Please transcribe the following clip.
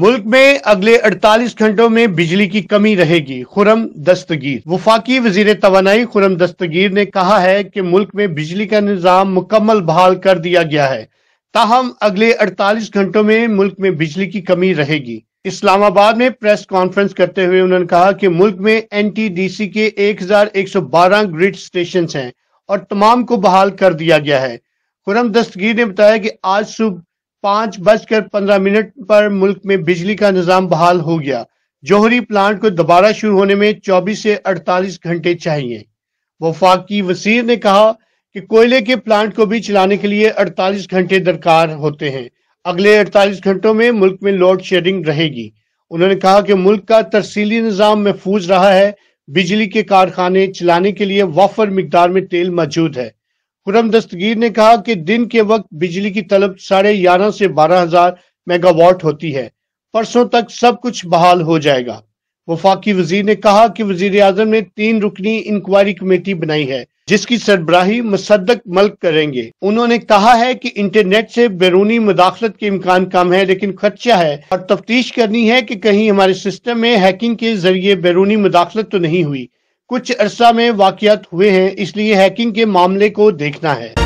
मुल्क में अगले 48 घंटों में बिजली की कमी रहेगी खुरम दस्तगीर वफाकी वजीर तोानाई खुरम दस्तगीर ने कहा है कि मुल्क में बिजली का निज़ाम मुकम्मल बहाल कर दिया गया है ताहम अगले 48 घंटों में मुल्क में बिजली की कमी रहेगी इस्लामाबाद में प्रेस कॉन्फ्रेंस करते हुए उन्होंने कहा कि मुल्क में एन टी डी सी के एक हजार एक सौ बारह ग्रिड स्टेशन हैं और तमाम को बहाल कर दिया गया है खुरम दस्तगीर ने बताया कि आज सुबह पांच बजकर पंद्रह मिनट पर मुल्क में बिजली का निजाम बहाल हो गया जोहरी प्लांट को दोबारा शुरू होने में 24 से 48 घंटे चाहिए वफाकी वसीर ने कहा कि कोयले के प्लांट को भी चलाने के लिए 48 घंटे दरकार होते हैं अगले 48 घंटों में मुल्क में लोड शेडिंग रहेगी उन्होंने कहा कि मुल्क का तरसीली निज़ाम महफूज रहा है बिजली के कारखाने चलाने के लिए वफर मकदार में तेल मौजूद है खुरम दस्तगीर ने कहा कि दिन के वक्त बिजली की तलब साढ़े ग्यारह से बारह हजार मेगावाट होती है परसों तक सब कुछ बहाल हो जाएगा वफाकी वजीर ने कहा कि वजीर आजम ने तीन रुकनी इंक्वायरी कमेटी बनाई है जिसकी सरबराही मुसदक मल्क करेंगे उन्होंने कहा है कि इंटरनेट से बैरूनी मुदाखलत के इम्कान कम है लेकिन खदशा है और तफ्तीश करनी है कि कहीं हमारे सिस्टम में हैकिंग के जरिए बैरूनी मुदाखलत तो नहीं हुई कुछ अरसा में वाकियात हुए हैं इसलिए हैकिंग के मामले को देखना है